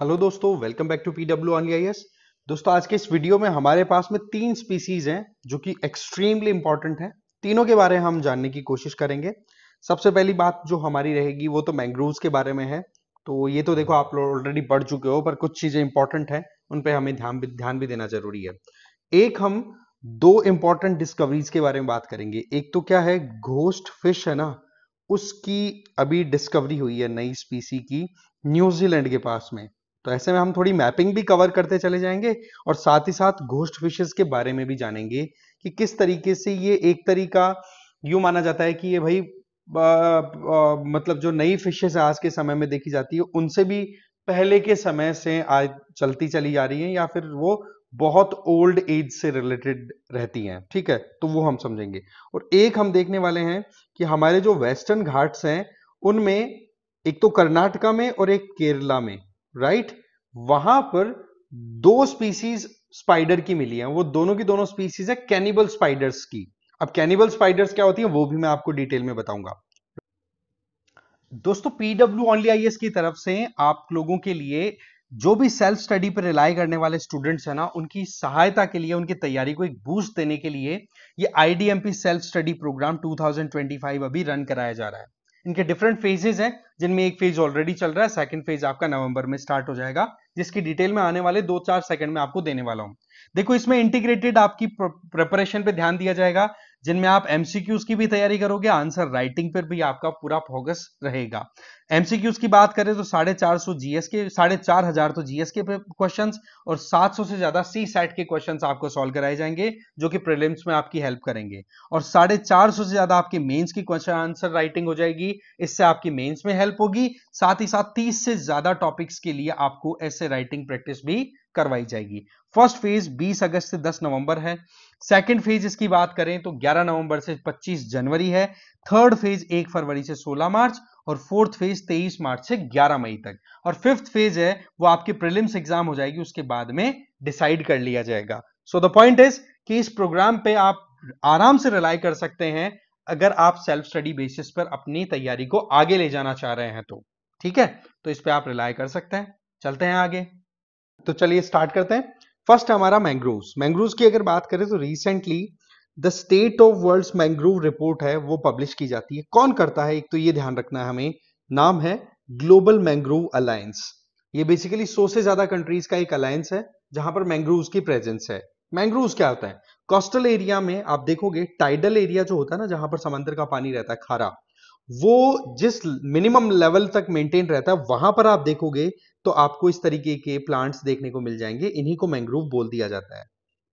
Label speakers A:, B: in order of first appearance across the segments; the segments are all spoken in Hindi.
A: हेलो दोस्तों welcome back to PW W S दोस्तों आज के इस वीडियो में हमारे पास में तीन स्पीसीज हैं जो कि एक्सट्रीमली इंपॉर्टेंट है तीनों के बारे में हम जानने की कोशिश करेंगे सबसे पहली बात जो हमारी रहेगी वो तो मैंग्रोव्स के बारे में है तो ये तो देखो आप लोग ऑलरेडी पढ़ चुके हो पर कुछ चीज़ें इंपॉर्टेंट है उन पर हमें ध्यान भी ध्यान भी देना जरूरी है एक हम दो इंपॉर्टेंट डिस्कवरीज के बारे में बात करेंगे एक तो क्या है घोस्ट फिश है ना उसकी अभी डिस्कवरी हुई है नई स्पीसी की न्यूजीलैंड के पास में तो ऐसे में हम थोड़ी मैपिंग भी कवर करते चले जाएंगे और साथ ही साथ घोस्ट फिशेस के बारे में भी जानेंगे कि किस तरीके से ये एक तरीका यू माना जाता है कि ये भाई आ, आ, मतलब जो नई फिशेस आज के समय में देखी जाती है उनसे भी पहले के समय से आज चलती चली जा रही है या फिर वो बहुत ओल्ड एज से रिलेटेड रहती हैं ठीक है तो वो हम समझेंगे और एक हम देखने वाले हैं कि हमारे जो वेस्टर्न घाट्स हैं उनमें एक तो कर्नाटका में और एक केरला में राइट वहां पर दो स्पीसीज स्पाइडर की मिली है वो दोनों की दोनों स्पीसीज है कैनिबल स्पाइडर्स की अब कैनिबल स्पाइडर्स क्या होती है वो भी मैं आपको डिटेल में बताऊंगा दोस्तों पीडब्ल्यू ऑनली आई की तरफ से आप लोगों के लिए जो भी सेल्फ स्टडी पर रिलाई करने वाले स्टूडेंट्स हैं ना उनकी सहायता के लिए उनकी तैयारी को एक बूस्ट देने के लिए ये आईडीएमपी सेल्फ स्टडी प्रोग्राम 2025 अभी रन कराया जा रहा है इनके डिफरेंट फेजेज हैं जिनमें एक फेज ऑलरेडी चल रहा है सेकंड फेज आपका नवंबर में स्टार्ट हो जाएगा जिसकी डिटेल में आने वाले दो चार सेकंड में आपको देने वाला हूं देखो इसमें इंटीग्रेटेड आपकी प्रिपरेशन पे ध्यान दिया जाएगा जिनमें आप एमसीक्यूज की भी तैयारी करोगे आंसर राइटिंग पर भी आपका पूरा फोकस रहेगा एमसीक्यूज की बात करें तो साढ़े चार सौ जीएस के साढ़े चार हजार तो जीएस के क्वेश्चन और सात सौ से ज्यादा सी सेट के क्वेश्चन आपको सॉल्व कराए जाएंगे जो कि प्रिलिम्स में आपकी हेल्प करेंगे और साढ़े चार सौ से ज्यादा आपकी मेन्स की क्वेश्चन आंसर राइटिंग हो जाएगी इससे आपकी मेन्स में हेल्प होगी साथ ही साथ तीस से ज्यादा टॉपिक्स के लिए आपको ऐसे राइटिंग प्रैक्टिस भी करवाई जाएगी फर्स्ट फेज 20 अगस्त से 10 नवंबर है सेकंड फेज इसकी बात करें तो 11 नवंबर से 25 जनवरी है थर्ड फेज 1 फरवरी से 16 मार्च और फोर्थ फेज 23 मार्च से 11 मई तक और फिफ्थ फेज है वो आपके प्रिलिम्स एग्जाम हो जाएगी उसके बाद में डिसाइड कर लिया जाएगा सो द पॉइंट इज कि इस प्रोग्राम पे आप आराम से रिलाई कर सकते हैं अगर आप सेल्फ स्टडी बेसिस पर अपनी तैयारी को आगे ले जाना चाह रहे हैं तो ठीक है तो इस पर आप रिलाई कर सकते हैं चलते हैं आगे तो चलिए स्टार्ट करते हैं फर्स्ट हमारा मैंग्रोव मैंग्रोव की अगर बात करें तो recently the State of World mangrove report है वो पब्लिश की जाती है कौन करता है एक तो ये ध्यान रखना है हमें नाम है ग्लोबल मैंग्रोव अलायंस ये बेसिकली सौ से ज्यादा कंट्रीज का एक अलायंस है जहां पर मैंग्रोव की प्रेजेंस है मैंग्रोव क्या होता है कोस्टल एरिया में आप देखोगे टाइडल एरिया जो होता है ना जहां पर समंदर का पानी रहता है खारा वो जिस मिनिमम लेवल तक मेंटेन रहता है वहां पर आप देखोगे तो आपको इस तरीके के प्लांट्स देखने को मिल जाएंगे इन्हीं को मैंग्रोव बोल दिया जाता है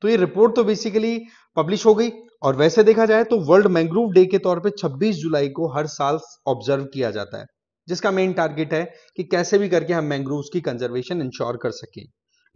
A: तो ये रिपोर्ट तो बेसिकली पब्लिश हो गई और वैसे देखा जाए तो वर्ल्ड मैंग्रोव डे के तौर पे 26 जुलाई को हर साल ऑब्जर्व किया जाता है जिसका मेन टारगेट है कि कैसे भी करके हम मैंग्रोव की कंजर्वेशन इंश्योर कर सकें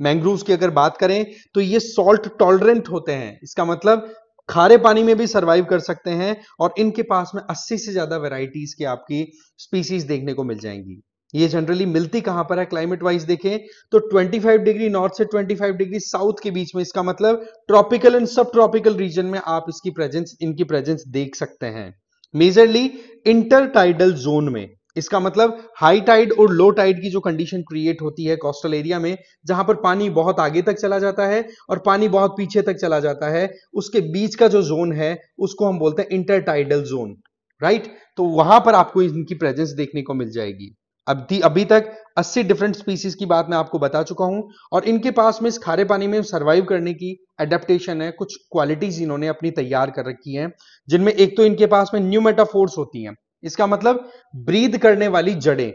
A: मैंग्रोव की अगर बात करें तो ये सॉल्ट टॉलरेंट होते हैं इसका मतलब खारे पानी में भी सर्वाइव कर सकते हैं और इनके पास में 80 से ज्यादा वेराइटीज के आपकी स्पीसीज देखने को मिल जाएंगी ये जनरली मिलती कहां पर है क्लाइमेट वाइज देखें तो 25 डिग्री नॉर्थ से 25 डिग्री साउथ के बीच में इसका मतलब tropical and subtropical region में आप इसकी प्रेजेंस इनकी प्रेजेंस देख सकते हैं मेजरली इंटरटाइडल जोन में इसका मतलब हाई टाइड और लो टाइड की जो कंडीशन क्रिएट होती है कोस्टल एरिया में जहां पर पानी बहुत आगे तक चला जाता है और पानी बहुत पीछे तक चला जाता है उसके बीच का जो जोन है उसको हम बोलते हैं इंटरटाइडल जोन राइट तो वहां पर आपको इनकी प्रेजेंस देखने को मिल जाएगी अभी अभी तक 80 डिफरेंट स्पीसीज की बात मैं आपको बता चुका हूं और इनके पास में इस खारे पानी में सरवाइव करने की एडेप्टेशन है कुछ क्वालिटीज इन्होंने अपनी तैयार कर रखी हैं जिनमें एक तो इनके पास में न्यू मेटाफोर्स होती हैं इसका मतलब ब्रीद करने वाली जड़ें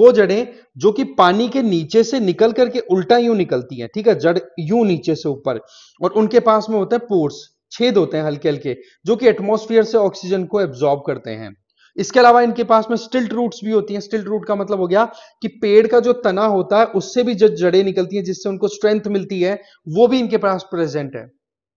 A: वो जड़ें जो कि पानी के नीचे से निकल करके उल्टा यूं निकलती हैं ठीक है जड़ यूं नीचे से ऊपर और उनके पास में होता है पोर्स छेद होते हैं हल्के हल्के जो कि एटमोस्फियर से ऑक्सीजन को एब्जॉर्ब करते हैं इसके अलावा इनके पास में स्टिल्ट रूट्स भी होती हैं स्टिल्ट रूट का मतलब हो गया कि पेड़ का जो तना होता है उससे भी जो जड़ें निकलती हैं जिससे उनको स्ट्रेंथ मिलती है वो भी इनके पास प्रेजेंट है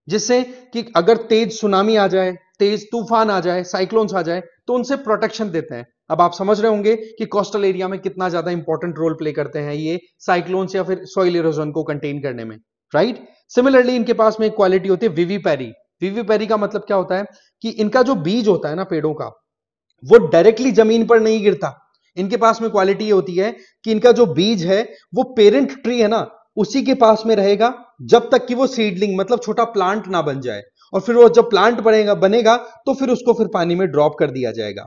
A: जिससे कि अगर तेज सुनामी आ जाए तेज तूफान आ जाए साइक्लोन्स आ जाए तो उनसे प्रोटेक्शन देते हैं अब आप समझ रहे होंगे कि कोस्टल एरिया में कितना ज्यादा इंपॉर्टेंट रोल प्ले करते हैं ये साइक्लोन्स या फिर सॉइल इरोजन को कंटेन करने में राइट सिमिलरली इनके पास में एक क्वालिटी होती है विवी पैरी विवी पैरी का मतलब क्या होता है कि इनका जो बीज होता है ना पेड़ों का वो डायरेक्टली जमीन पर नहीं गिरता इनके पास में क्वालिटी होती है कि इनका जो बीज है वो पेरेंट ट्री है ना उसी के पास में रहेगा जब तक कि वो सीडलिंग मतलब छोटा प्लांट ना बन जाए और फिर वो जब प्लांट बनेगा बनेगा तो फिर उसको फिर पानी में ड्रॉप कर दिया जाएगा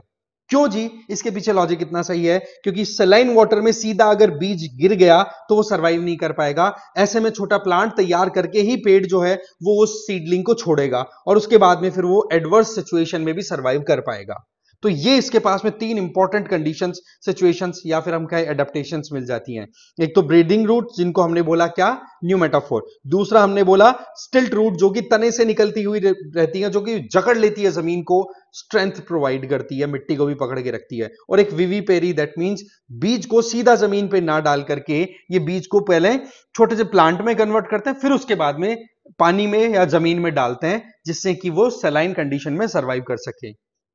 A: क्यों जी इसके पीछे लॉजिक इतना सही है क्योंकि सलाइन वाटर में सीधा अगर बीज गिर गया तो वो सरवाइव नहीं कर पाएगा ऐसे में छोटा प्लांट तैयार करके ही पेड़ जो है वो उस सीडलिंग को छोड़ेगा और उसके बाद में फिर वो एडवर्स सिचुएशन में भी सरवाइव कर पाएगा तो ये इसके पास में तीन इंपॉर्टेंट कंडीशंस सिचुएशंस या फिर हम कहें एडेप्टेशन मिल जाती हैं एक तो ब्रीडिंग रूट जिनको हमने बोला क्या न्यू मेटाफोर दूसरा हमने बोला स्टिल्ट रूट जो कि तने से निकलती हुई रहती है जो कि जकड़ लेती है जमीन को स्ट्रेंथ प्रोवाइड करती है मिट्टी को भी पकड़ के रखती है और एक विवी पेरी दैट मीन्स बीज को सीधा जमीन पे ना डाल करके ये बीज को पहले छोटे से प्लांट में कन्वर्ट करते हैं फिर उसके बाद में पानी में या जमीन में डालते हैं जिससे कि वो सेलाइन कंडीशन में सर्वाइव कर सके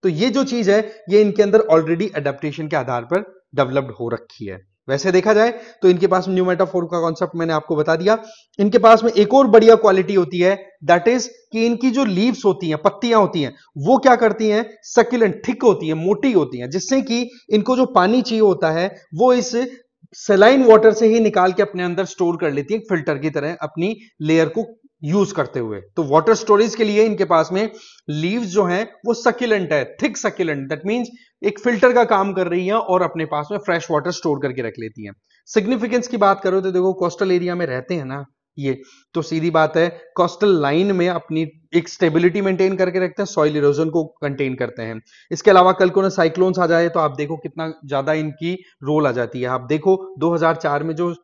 A: तो ये जो चीज है ये इनके अंदर ऑलरेडी एडेप्टेशन के आधार पर डेवलप्ड हो रखी है वैसे देखा जाए तो इनके पास न्यू मेटाफोर का कॉन्सेप्ट मैंने आपको बता दिया इनके पास में एक और बढ़िया क्वालिटी होती है दैट इज कि इनकी जो लीव्स होती हैं पत्तियां होती हैं वो क्या करती हैं सकिलेंट थिक होती हैं मोटी होती हैं जिससे कि इनको जो पानी चाहिए होता है वो इस सेलाइन वाटर से ही निकाल के अपने अंदर स्टोर कर लेती है फिल्टर की तरह अपनी लेयर को यूज करते हुए तो वाटर स्टोरेज के लिए इनके पास में लीव्स जो हैं वो सकिलेंट है थिक सकिलेंट दैट मींस एक फिल्टर का काम कर रही हैं और अपने पास में फ्रेश वाटर स्टोर करके रख लेती हैं सिग्निफिकेंस की बात करो तो देखो कोस्टल एरिया में रहते हैं ना ये तो सीधी बात है कोस्टल लाइन में अपनी एक स्टेबिलिटी मेंटेन करके रखते हैं सॉइल इरोजन को कंटेन करते हैं इसके अलावा कल को ना साइक्लोन्स आ जाए तो आप देखो कितना ज्यादा इनकी रोल आ जाती है आप देखो 2004 में जो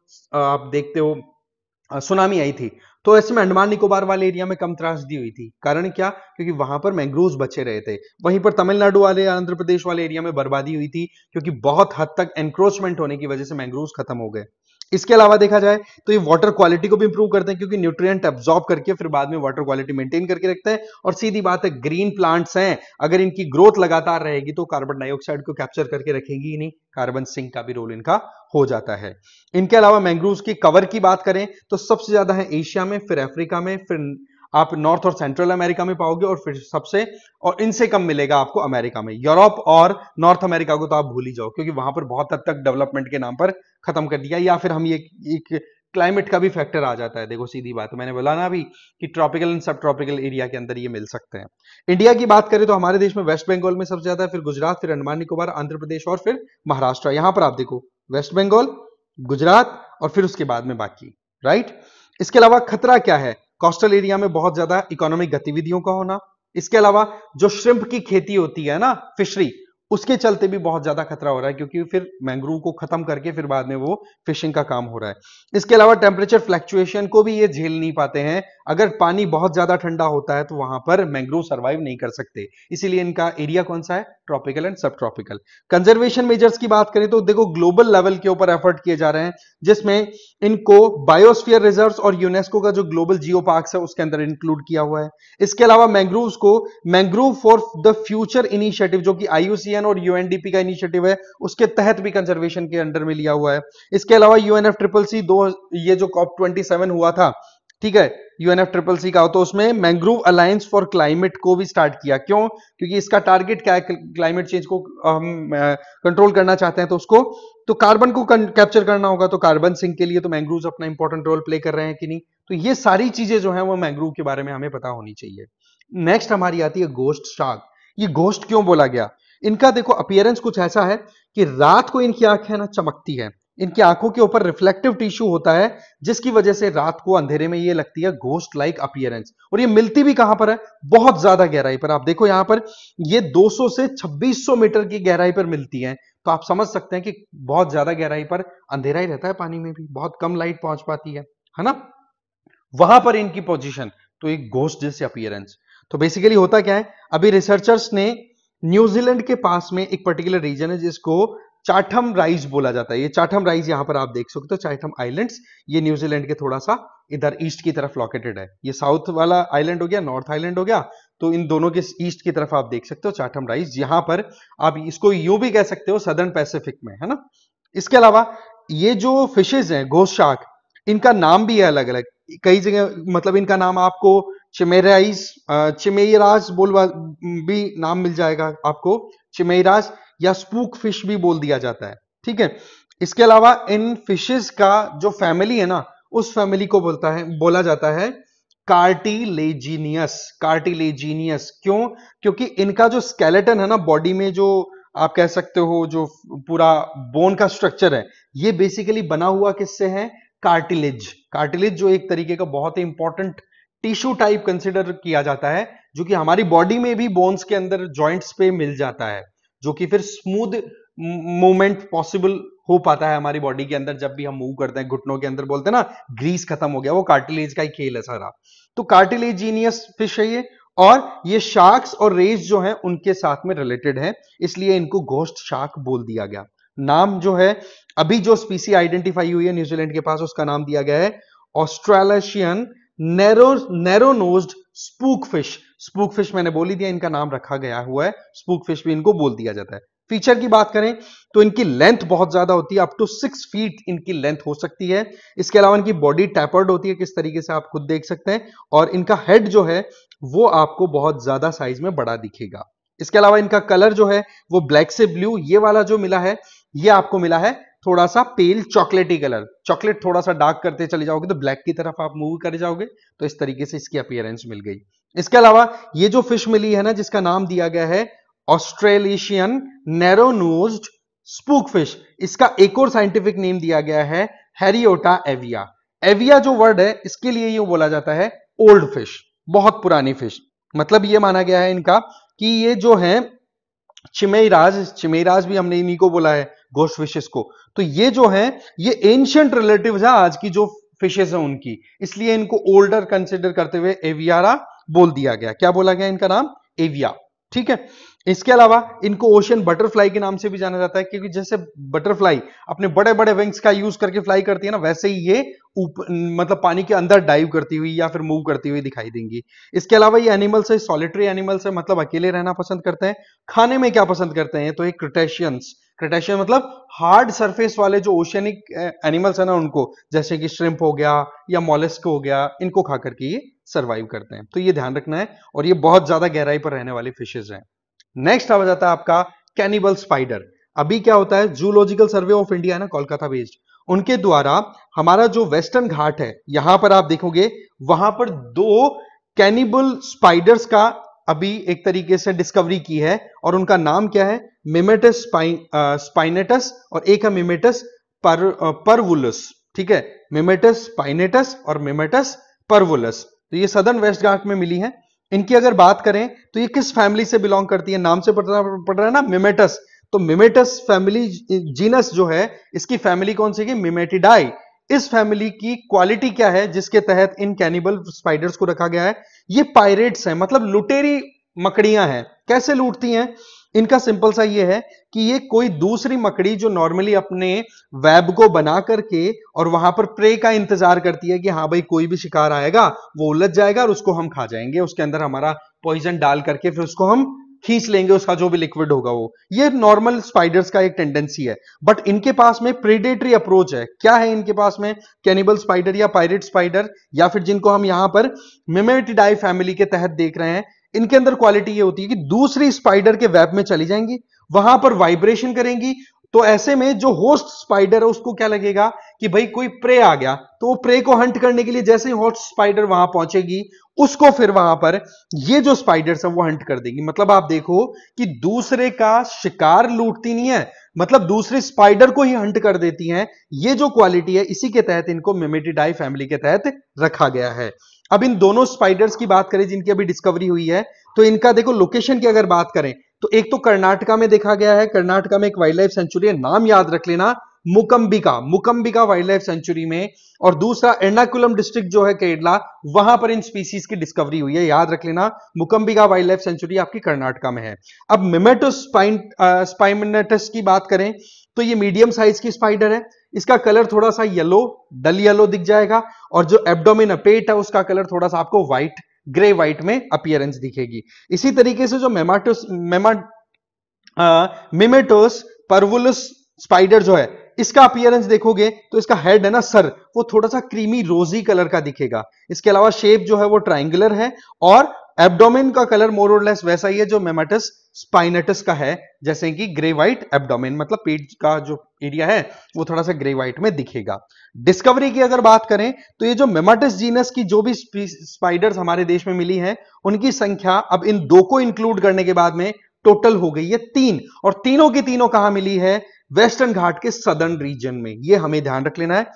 A: आप देखते हो सुनामी आई थी तो ऐसे में अंडमान निकोबार वाले एरिया में कम त्रासदी हुई थी कारण क्या क्योंकि वहां पर मैंग्रोव बचे रहे थे वहीं पर तमिलनाडु वाले आंध्र प्रदेश वाले एरिया में बर्बादी हुई थी क्योंकि बहुत हद तक एनक्रोचमेंट होने की वजह से मैंग्रोव खत्म हो गए इसके अलावा देखा जाए तो ये वाटर क्वालिटी को भी इंप्रूव करते हैं क्योंकि न्यूट्रिएंट एब्जॉर्ब करके फिर बाद में वाटर क्वालिटी मेंटेन करके रखते हैं और सीधी बात है ग्रीन प्लांट्स हैं अगर इनकी ग्रोथ लगातार रहेगी तो कार्बन डाइऑक्साइड को कैप्चर करके रखेंगी ही नहीं कार्बन सिंक का भी रोल इनका हो जाता है इनके अलावा मैंग्रोव की कवर की बात करें तो सबसे ज्यादा है एशिया में फिर अफ्रीका में फिर आप नॉर्थ और सेंट्रल अमेरिका में पाओगे और फिर सबसे और इनसे कम मिलेगा आपको अमेरिका में यूरोप और नॉर्थ अमेरिका को तो आप भूल ही जाओ क्योंकि वहां पर बहुत हद तक डेवलपमेंट के नाम पर खत्म कर दिया या फिर हम ये एक क्लाइमेट का भी फैक्टर आ जाता है देखो सीधी बात मैंने बोला ना अभी कि tropical and subtropical area के अंदर ये मिल सकते हैं इंडिया की बात करें तो हमारे देश में वेस्ट बंगाल में सबसे ज्यादा फिर गुजरात फिर अंडमान निकोबार आंध्र प्रदेश और फिर महाराष्ट्र यहां पर आप देखो वेस्ट बंगाल गुजरात और फिर उसके बाद में बाकी राइट इसके अलावा खतरा क्या है कोस्टल एरिया में बहुत ज्यादा इकोनॉमिक गतिविधियों का होना इसके अलावा जो श्रिम्प की खेती होती है ना फिशरी उसके चलते भी बहुत ज्यादा खतरा हो रहा है क्योंकि फिर मैंग्रोव को खत्म करके फिर बाद में वो फिशिंग का काम हो रहा है इसके अलावा टेम्परेचर फ्लैक्चुएशन को भी ये झेल नहीं पाते हैं अगर पानी बहुत ज्यादा ठंडा होता है तो वहां पर मैंग्रोव सर्वाइव नहीं कर सकते इसीलिए इनका एरिया कौन सा है tropical and subtropical conservation measures की बात करें तो देखो ग्लोबल लेवल के ऊपर एफर्ट किए जा रहे हैं जिसमें इनको बायोस्फियर रिजर्व और यूनेस्को का जो ग्लोबल जियो पार्क है उसके अंदर इंक्लूड किया हुआ है इसके अलावा मैंग्रोव को mangrove for the future initiative जो कि आईयूसीएन और यूएनडीपी का इनिशिएटिव है उसके तहत भी कंजर्वेशन के अंडर में लिया हुआ है इसके अलावा यूएनएफ ट्रिपल सी दो ये जो कॉप ट्वेंटी हुआ था ठीक है यूएनएफ ट्रिपल सी का हो तो उसमें मैंग्रोव अलायंस फॉर क्लाइमेट को भी स्टार्ट किया क्यों क्योंकि इसका टारगेट क्या है क्लाइमेट चेंज को हम कंट्रोल करना चाहते हैं तो उसको तो कार्बन को कैप्चर करना होगा तो कार्बन सिंक के लिए तो मैंग्रोव अपना इंपॉर्टेंट रोल प्ले कर रहे हैं कि नहीं तो ये सारी चीजें जो है वो मैंग्रोव के बारे में हमें पता होनी चाहिए नेक्स्ट हमारी आती है गोस्ट शार्क ये गोस्ट क्यों बोला गया इनका देखो अपियरेंस कुछ ऐसा है कि रात को इनकी आंखें ना चमकती है इनकी आंखों के ऊपर रिफ्लेक्टिव टिश्यू होता है जिसकी वजह से रात को अंधेरे में ये लगती है घोस्ट लाइक अपियरेंस और ये मिलती भी कहां पर है बहुत ज्यादा गहराई पर आप देखो यहां पर ये 200 से 2600 मीटर की गहराई पर मिलती है तो आप समझ सकते हैं कि बहुत ज्यादा गहराई पर अंधेरा ही रहता है पानी में भी बहुत कम लाइट पहुंच पाती है है ना वहां पर इनकी पोजिशन तो एक घोस्ट जैसे अपियरेंस तो बेसिकली होता क्या है अभी रिसर्चर्स ने न्यूजीलैंड के पास में एक पर्टिकुलर रीजन है जिसको चाठम राइज बोला जाता है ये चाठम राइज यहाँ पर आप देख सकते हो तो चाठम आइलैंड्स ये न्यूजीलैंड के थोड़ा सा इधर ईस्ट की तरफ लोकेटेड है ये साउथ वाला आइलैंड हो गया नॉर्थ आइलैंड हो गया तो इन दोनों के ईस्ट की तरफ आप देख सकते हो चाठम राइज यहां पर आप इसको यू भी कह सकते हो सदर्न पैसिफिक में है ना इसके अलावा ये जो फिशेज हैं घोष इनका नाम भी है अलग अलग कई जगह मतलब इनका नाम आपको चिमेराइज चिमेराज बोल भी नाम मिल जाएगा आपको चिमेराज या स्पूक फिश भी बोल दिया जाता है ठीक है इसके अलावा इन फिशेस का जो फैमिली है ना उस फैमिली को बोलता है बोला जाता है कार्टिलेजीनियस कार्टिलेजीनियस क्यों क्योंकि इनका जो स्केलेटन है ना बॉडी में जो आप कह सकते हो जो पूरा बोन का स्ट्रक्चर है ये बेसिकली बना हुआ किससे है कार्टिलेज कार्टिलेज जो एक तरीके का बहुत ही इंपॉर्टेंट टिश्यू टाइप कंसिडर किया जाता है जो कि हमारी बॉडी में भी बोन्स के अंदर जॉइंट्स पे मिल जाता है जो कि फिर स्मूद मूवमेंट पॉसिबल हो पाता है हमारी बॉडी के अंदर जब भी हम मूव करते हैं घुटनों के अंदर बोलते हैं ना ग्रीस खत्म हो गया वो कार्टिलेज का ही खेल है सारा तो कार्टिलेजीनियस फिश है ये और ये शार्क्स और रेस जो हैं उनके साथ में रिलेटेड है इसलिए इनको घोस्ट शार्क बोल दिया गया नाम जो है अभी जो स्पीसी आइडेंटिफाई हुई है न्यूजीलैंड के पास उसका नाम दिया गया है Australasian narrow narrownose spookfish spookfish मैंने बोली दिया इनका नाम रखा गया हुआ है स्पूक फिश भी इनको बोल दिया जाता है फीचर की बात करें तो इनकी लेंथ बहुत ज्यादा होती है अप टू सिक्स फीट इनकी लेंथ हो सकती है इसके अलावा इनकी बॉडी टैपर्ड होती है किस तरीके से आप खुद देख सकते हैं और इनका हेड जो है वो आपको बहुत ज्यादा साइज में बड़ा दिखेगा इसके अलावा इनका कलर जो है वो ब्लैक से ब्लू ये वाला जो मिला है ये आपको मिला है थोड़ा सा पेल चॉकलेटी कलर चॉकलेट थोड़ा सा डार्क करते चले जाओगे तो ब्लैक की तरफ आप मूव कर जाओगे तो इस तरीके से इसकी अपियरेंस मिल गई इसके अलावा ये जो फिश मिली है ना जिसका नाम दिया गया है ऑस्ट्रेलिशियन नेरोनोज स्पूक फिश इसका एक और साइंटिफिक नेम दिया गया है हेरियोटा एविया एविया जो वर्ड है इसके लिए ये बोला जाता है ओल्ड फिश बहुत पुरानी फिश मतलब ये माना गया है इनका कि ये जो है चिमेराज चिमेराज भी हमने इन्हीं को बोला है घोष फिशेस को तो ये जो है ये एंशियंट रिलेटिव है आज की जो फिशेस है उनकी इसलिए इनको ओल्डर कंसिडर करते हुए एवियारा बोल दिया गया क्या बोला गया इनका नाम एविया ठीक है इसके अलावा इनको ओशन बटरफ्लाई के नाम से भी जाना जाता है क्योंकि जैसे बटरफ्लाई अपने बड़े बड़े विंग्स का यूज करके फ्लाई करती है ना वैसे ही ये उप, मतलब पानी के अंदर डाइव करती हुई या फिर मूव करती हुई दिखाई देंगी इसके अलावा ये एनिमल्स है सॉलिटरी एनिमल्स है मतलब अकेले रहना पसंद करते हैं खाने में क्या पसंद करते हैं तो ये क्रिटेशियंस क्रिटेशियन मतलब हार्ड सरफेस वाले जो ओशनिक एनिमल्स है ना उनको जैसे कि श्रिम्प हो गया या मॉलेस्क हो गया इनको खा करके ये सर्वाइव करते हैं तो ये ध्यान रखना है और ये बहुत ज्यादा गहराई पर रहने वाले फिशेज हैं नेक्स्ट आवाज आता है आपका कैनिबल स्पाइडर अभी क्या होता है जूलॉजिकल सर्वे ऑफ इंडिया ना कोलकाता बेस्ड उनके द्वारा हमारा जो वेस्टर्न घाट है यहां पर आप देखोगे वहां पर दो कैनिबल स्पाइडर्स का अभी एक तरीके से डिस्कवरी की है और उनका नाम क्या है मिमेटस स्पाइनेटस और एक है मिमेटस पर परवुलस ठीक है मिमेटस स्पाइनेटस और मिमेटस परवुलस तो ये सदर्न वेस्ट घाट में मिली है इनकी अगर बात करें तो ये किस फैमिली से बिलोंग करती है नाम से पड़ रहा है ना मिमेटस तो मिमेटस फैमिली जीनस जो है इसकी फैमिली कौन सी है मिमेटिडाई इस फैमिली की क्वालिटी क्या है जिसके तहत इन कैनिबल स्पाइडर्स को रखा गया है ये पायरेट्स हैं मतलब लुटेरी मकड़ियां हैं कैसे लूटती हैं इनका सिंपल सा ये है कि ये कोई दूसरी मकड़ी जो नॉर्मली अपने वेब को बना करके और वहां पर प्रे का इंतजार करती है कि हाँ भाई कोई भी शिकार आएगा वो उलझ जाएगा और उसको हम खा जाएंगे उसके अंदर हमारा पॉइजन डाल करके फिर उसको हम खींच लेंगे उसका जो भी लिक्विड होगा वो ये नॉर्मल स्पाइडर्स का एक टेंडेंसी है बट इनके पास में प्रेडेटरी अप्रोच है क्या है इनके पास में कैनिबल स्पाइडर या पायरेट स्पाइडर या फिर जिनको हम यहां पर मिमेटिडाई फैमिली के तहत देख रहे हैं इनके अंदर क्वालिटी ये होती है कि दूसरी स्पाइडर के वेब में चली जाएंगी वहां पर वाइब्रेशन करेंगी तो ऐसे में जो होस्ट स्पाइडर है उसको क्या लगेगा कि भाई कोई प्रे आ गया तो वो प्रे को हंट करने के लिए जैसे ही होस्ट स्पाइडर वहां पहुंचेगी उसको फिर वहां पर ये जो स्पाइडर्स है वो हंट कर देगी मतलब आप देखो कि दूसरे का शिकार लूटती नहीं है मतलब दूसरे स्पाइडर को ही हंट कर देती हैं ये जो क्वालिटी है इसी के तहत इनको मेमेटिडाई फैमिली के तहत रखा गया है अब इन दोनों स्पाइडर्स की बात करें जिनकी अभी डिस्कवरी हुई है तो इनका देखो लोकेशन की अगर बात करें तो एक तो कर्नाटका में देखा गया है कर्नाटका में एक वाइल्ड लाइफ सेंचुरी है नाम याद रख लेना Mookambika Mookambika wild life sanctuary में और दूसरा एर्नाकुलम डिस्ट्रिक्ट जो है केरला वहां पर इन स्पीसीज की डिस्कवरी हुई है याद रख लेना मुकम्बिका वाइल्ड लाइफ सेंचुरी आपकी कर्नाटका में है अब मिमेटोस्पाइन स्पाइमनेटस की बात करें तो ये मीडियम साइज की स्पाइडर है इसका कलर थोड़ा सा येलो डल येलो दिख जाएगा और जो एबडोमिन पेट है उसका कलर थोड़ा सा आपको व्हाइट ग्रे व्हाइट में अपियरेंस दिखेगी इसी तरीके से जो मेमाटोस मेमा मिमेटोस परवुलस स्पाइडर जो है इसका अपियरेंस देखोगे तो इसका हेड है ना सर वो थोड़ा सा क्रीमी रोजी कलर का दिखेगा इसके अलावा शेप जो है वो ट्राइंगुलर है और एब्डोमेन का कलर मोर और लेस वैसा ही है जो मेमाटस स्पाइनेटस का है जैसे कि ग्रे वाइट एब्डोमेन मतलब पेट का जो एरिया है वो थोड़ा सा ग्रे व्हाइट में दिखेगा डिस्कवरी की अगर बात करें तो ये जो मेमाटिस जीनस की जो भी स्पाइडर्स हमारे देश में मिली हैं उनकी संख्या अब इन दो को इंक्लूड करने के बाद में टोटल हो गई है तीन और तीनों की तीनों कहां मिली है वेस्टर्न घाट के सदर्न रीजन में ये हमें ध्यान रख लेना है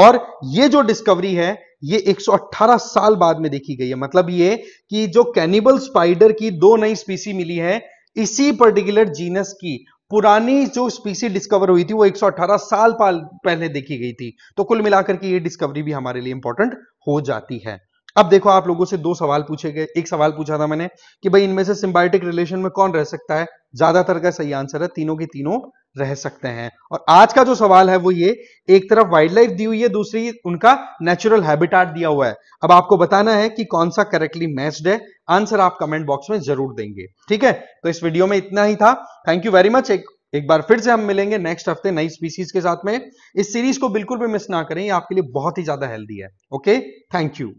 A: और ये जो डिस्कवरी है ये 118 साल बाद में देखी गई है मतलब ये कि जो कैनिबल स्पाइडर की दो नई स्पीसी मिली है इसी पर्टिकुलर जीनस की पुरानी जो स्पीसी डिस्कवर हुई थी वो 118 साल पहले देखी गई थी तो कुल मिलाकर के ये डिस्कवरी भी हमारे लिए इंपॉर्टेंट हो जाती है अब देखो आप लोगों से दो सवाल पूछे गए एक सवाल पूछा था मैंने कि भाई इनमें से सिम्बायोटिक रिलेशन में कौन रह सकता है ज्यादातर का सही आंसर है तीनों के तीनों रह सकते हैं और आज का जो सवाल है वो ये एक तरफ वाइल्ड लाइफ दी हुई है दूसरी उनका नेचुरल हैबिटाट दिया हुआ है अब आपको बताना है कि कौन सा करेक्टली मैच्ड है आंसर आप कमेंट बॉक्स में जरूर देंगे ठीक है तो इस वीडियो में इतना ही था थैंक यू वेरी मच एक एक बार फिर से हम मिलेंगे नेक्स्ट हफ्ते नई स्पीसीज के साथ में इस सीरीज को बिल्कुल भी मिस ना करें ये आपके लिए बहुत ही ज्यादा हेल्दी है ओके थैंक यू